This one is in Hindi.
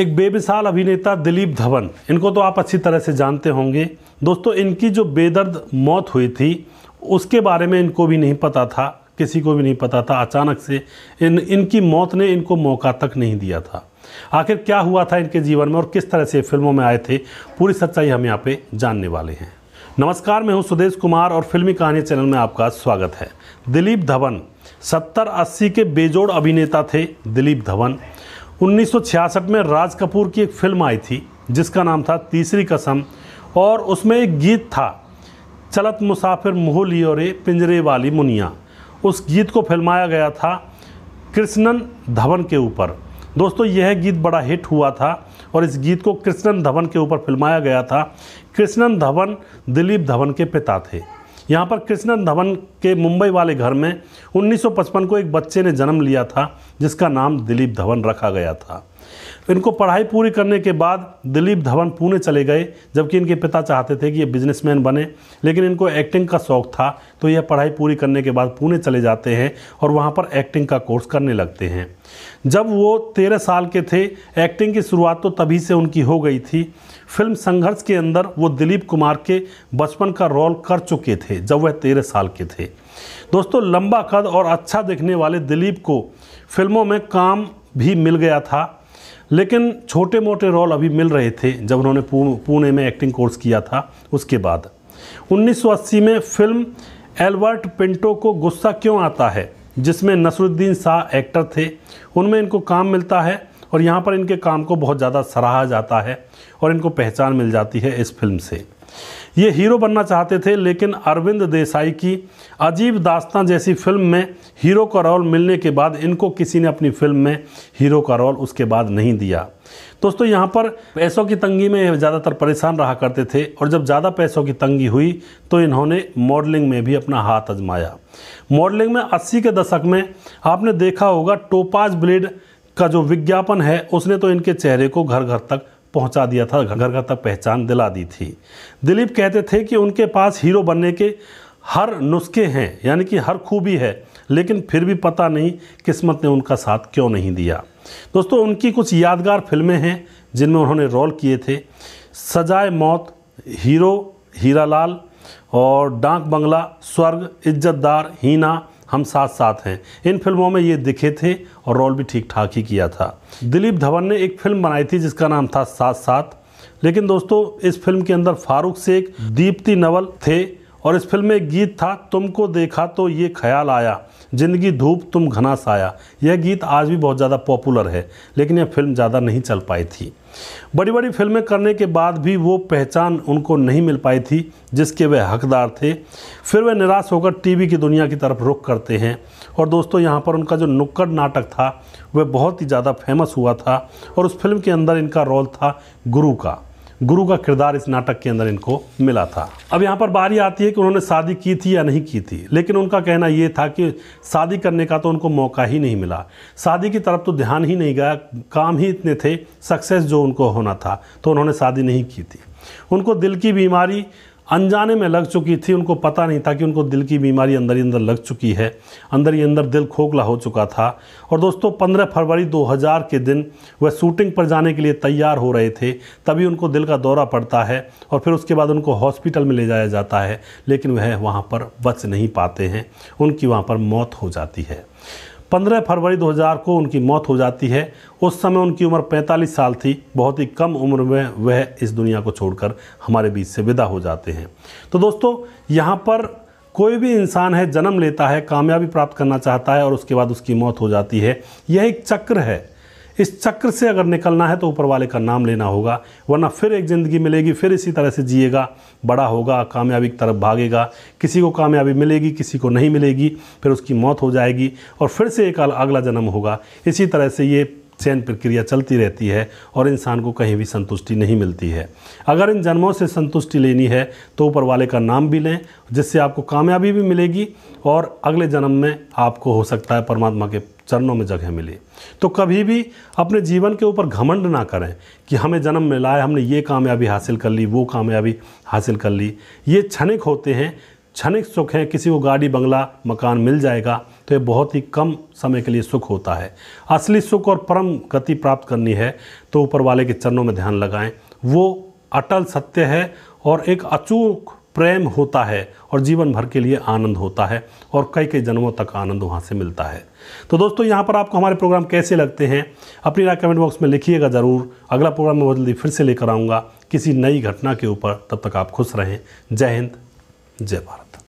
एक बेमिसाल अभिनेता दिलीप धवन इनको तो आप अच्छी तरह से जानते होंगे दोस्तों इनकी जो बेदर्द मौत हुई थी उसके बारे में इनको भी नहीं पता था किसी को भी नहीं पता था अचानक से इन इनकी मौत ने इनको मौका तक नहीं दिया था आखिर क्या हुआ था इनके जीवन में और किस तरह से फिल्मों में आए थे पूरी सच्चाई हम यहाँ पे जानने वाले हैं नमस्कार मैं हूँ सुदेश कुमार और फिल्मी कहानी चैनल में आपका स्वागत है दिलीप धवन सत्तर अस्सी के बेजोड़ अभिनेता थे दिलीप धवन 1966 में राज कपूर की एक फिल्म आई थी जिसका नाम था तीसरी कसम और उसमें एक गीत था चलत मुसाफिर मोहली और पिंजरे वाली मुनिया उस गीत को फिल्माया गया था कृष्णन धवन के ऊपर दोस्तों यह गीत बड़ा हिट हुआ था और इस गीत को कृष्णन धवन के ऊपर फिल्माया गया था कृष्णन धवन दिलीप धवन के पिता थे यहाँ पर कृष्णन धवन के मुंबई वाले घर में 1955 को एक बच्चे ने जन्म लिया था जिसका नाम दिलीप धवन रखा गया था इनको पढ़ाई पूरी करने के बाद दिलीप धवन पुणे चले गए जबकि इनके पिता चाहते थे कि ये बिजनेसमैन बने लेकिन इनको एक्टिंग का शौक था तो यह पढ़ाई पूरी करने के बाद पुणे चले जाते हैं और वहाँ पर एक्टिंग का कोर्स करने लगते हैं जब वो तेरह साल के थे एक्टिंग की शुरुआत तो तभी से उनकी हो गई थी फिल्म संघर्ष के अंदर वो दिलीप कुमार के बचपन का रोल कर चुके थे जब वह तेरह साल के थे दोस्तों लंबा कद और अच्छा दिखने वाले दिलीप को फिल्मों में काम भी मिल गया था लेकिन छोटे मोटे रोल अभी मिल रहे थे जब उन्होंने पुणे में एक्टिंग कोर्स किया था उसके बाद 1980 में फिल्म एल्बर्ट पिंटो को गुस्सा क्यों आता है जिसमें नसरुद्दीन शाह एक्टर थे उनमें इनको काम मिलता है और यहाँ पर इनके काम को बहुत ज़्यादा सराहा जाता है और इनको पहचान मिल जाती है इस फिल्म से ये हीरो बनना चाहते थे लेकिन अरविंद देसाई की अजीब दास्तां जैसी फिल्म में हीरो का रोल मिलने के बाद इनको किसी ने अपनी फिल्म में हीरो का रोल उसके बाद नहीं दिया दोस्तों यहाँ पर पैसों की तंगी में ज़्यादातर परेशान रहा करते थे और जब ज़्यादा पैसों की तंगी हुई तो इन्होंने मॉडलिंग में भी अपना हाथ अजमाया मॉडलिंग में 80 के दशक में आपने देखा होगा टोपाज ब्लेड का जो विज्ञापन है उसने तो इनके चेहरे को घर घर तक पहुंचा दिया था घर घर तक पहचान दिला दी थी दिलीप कहते थे कि उनके पास हीरो बनने के हर नुस्खे हैं यानी कि हर खूबी है लेकिन फिर भी पता नहीं किस्मत ने उनका साथ क्यों नहीं दिया दोस्तों उनकी कुछ यादगार फिल्में हैं जिनमें उन्होंने रोल किए थे सजाए मौत हीरो हीरालाल और डांक बंगला स्वर्ग इज्जतदार हीना हम साथ साथ हैं इन फिल्मों में ये दिखे थे और रोल भी ठीक ठाक ही किया था दिलीप धवन ने एक फिल्म बनाई थी जिसका नाम था साथ साथ लेकिन दोस्तों इस फिल्म के अंदर फारूक शेख दीप्ति नवल थे और इस फिल्म में एक गीत था तुमको देखा तो ये ख्याल आया जिंदगी धूप तुम घना साया यह गीत आज भी बहुत ज़्यादा पॉपुलर है लेकिन यह फिल्म ज़्यादा नहीं चल पाई थी बड़ी बड़ी फिल्में करने के बाद भी वो पहचान उनको नहीं मिल पाई थी जिसके वह हकदार थे फिर वे निराश होकर टीवी की दुनिया की तरफ रुख करते हैं और दोस्तों यहाँ पर उनका जो नुक्कड़ नाटक था वह बहुत ही ज़्यादा फेमस हुआ था और उस फिल्म के अंदर इनका रोल था गुरु का गुरु का किरदार इस नाटक के अंदर इनको मिला था अब यहाँ पर बारी आती है कि उन्होंने शादी की थी या नहीं की थी लेकिन उनका कहना ये था कि शादी करने का तो उनको मौका ही नहीं मिला शादी की तरफ तो ध्यान ही नहीं गया काम ही इतने थे सक्सेस जो उनको होना था तो उन्होंने शादी नहीं की थी उनको दिल की बीमारी अनजाने में लग चुकी थी उनको पता नहीं था कि उनको दिल की बीमारी अंदर ही अंदर लग चुकी है अंदर ही अंदर दिल खोखला हो चुका था और दोस्तों पंद्रह फरवरी दो के दिन वह शूटिंग पर जाने के लिए तैयार हो रहे थे तभी उनको दिल का दौरा पड़ता है और फिर उसके बाद उनको हॉस्पिटल में ले जाया जाता है लेकिन वह वहाँ पर बच नहीं पाते हैं उनकी वहाँ पर मौत हो जाती है 15 फरवरी 2000 को उनकी मौत हो जाती है उस समय उनकी उम्र 45 साल थी बहुत ही कम उम्र में वह इस दुनिया को छोड़कर हमारे बीच से विदा हो जाते हैं तो दोस्तों यहाँ पर कोई भी इंसान है जन्म लेता है कामयाबी प्राप्त करना चाहता है और उसके बाद उसकी मौत हो जाती है यह एक चक्र है इस चक्र से अगर निकलना है तो ऊपर वाले का नाम लेना होगा वरना फिर एक ज़िंदगी मिलेगी फिर इसी तरह से जिएगा बड़ा होगा कामयाबी की तरफ भागेगा किसी को कामयाबी मिलेगी किसी को नहीं मिलेगी फिर उसकी मौत हो जाएगी और फिर से एक अगला जन्म होगा इसी तरह से ये चयन प्रक्रिया चलती रहती है और इंसान को कहीं भी संतुष्टि नहीं मिलती है अगर इन जन्मों से संतुष्टि लेनी है तो ऊपर वाले का नाम भी लें जिससे आपको कामयाबी भी मिलेगी और अगले जन्म में आपको हो सकता है परमात्मा के चरणों में जगह मिले तो कभी भी अपने जीवन के ऊपर घमंड ना करें कि हमें जन्म मिला है हमने ये कामयाबी हासिल कर ली वो कामयाबी हासिल कर ली ये क्षणिक होते हैं क्षणिक सुख हैं किसी को गाड़ी बंगला मकान मिल जाएगा तो ये बहुत ही कम समय के लिए सुख होता है असली सुख और परम गति प्राप्त करनी है तो ऊपर वाले के चरणों में ध्यान लगाएं वो अटल सत्य है और एक अचूक प्रेम होता है और जीवन भर के लिए आनंद होता है और कई कई जन्मों तक आनंद वहाँ से मिलता है तो दोस्तों यहाँ पर आपको हमारे प्रोग्राम कैसे लगते हैं अपनी राय कमेंट बॉक्स में लिखिएगा ज़रूर अगला प्रोग्राम मैं जल्दी फिर से लेकर आऊँगा किसी नई घटना के ऊपर तब तक आप खुश रहें जय हिंद जय भारत